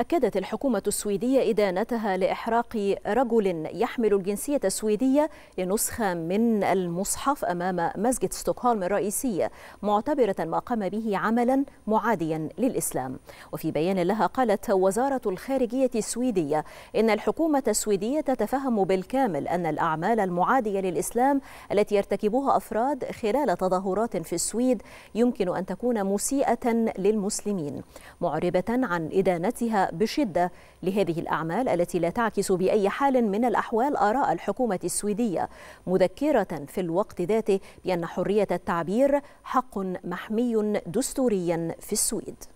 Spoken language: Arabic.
أكدت الحكومة السويدية إدانتها لإحراق رجل يحمل الجنسية السويدية لنسخة من المصحف أمام مسجد ستوكهولم الرئيسي معتبرة ما قام به عملا معاديا للإسلام وفي بيان لها قالت وزارة الخارجية السويدية إن الحكومة السويدية تتفهم بالكامل أن الأعمال المعادية للإسلام التي يرتكبها أفراد خلال تظاهرات في السويد يمكن أن تكون مسيئة للمسلمين معربة عن إدانتها بشدة لهذه الأعمال التي لا تعكس بأي حال من الأحوال آراء الحكومة السويدية مذكرة في الوقت ذاته بأن حرية التعبير حق محمي دستوريا في السويد